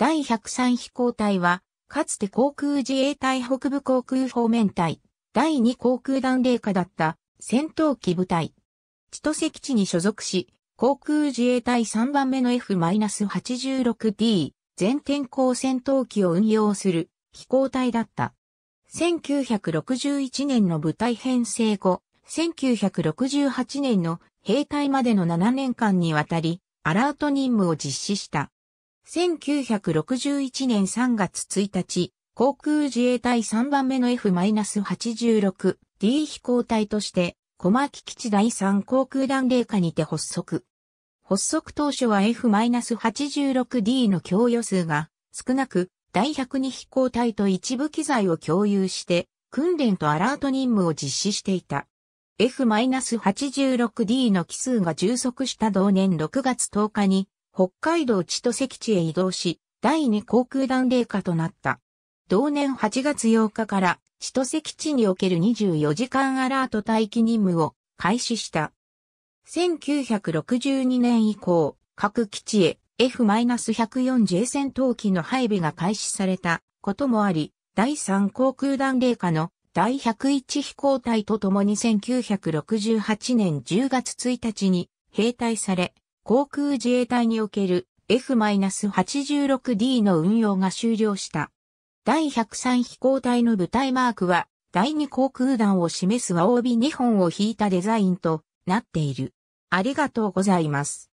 第103飛行隊は、かつて航空自衛隊北部航空方面隊、第2航空団霊下だった戦闘機部隊。千歳基地に所属し、航空自衛隊3番目の F-86D 全天候戦闘機を運用する飛行隊だった。1961年の部隊編成後、1968年の兵隊までの7年間にわたり、アラート任務を実施した。1961年3月1日、航空自衛隊3番目の F-86D 飛行隊として、小牧基地第3航空団霊下にて発足。発足当初は F-86D の供与数が少なく、第102飛行隊と一部機材を共有して、訓練とアラート任務を実施していた。F-86D の機数が充足した同年6月10日に、北海道千歳基地へ移動し、第2航空団霊下となった。同年8月8日から千歳基地における24時間アラート待機任務を開始した。1962年以降、各基地へ f 1 4 j 戦闘機の配備が開始されたこともあり、第3航空団霊下の第101飛行隊とともに1968年10月1日に兵隊され、航空自衛隊における F-86D の運用が終了した。第103飛行隊の部隊マークは、第2航空団を示す和帯2本を引いたデザインとなっている。ありがとうございます。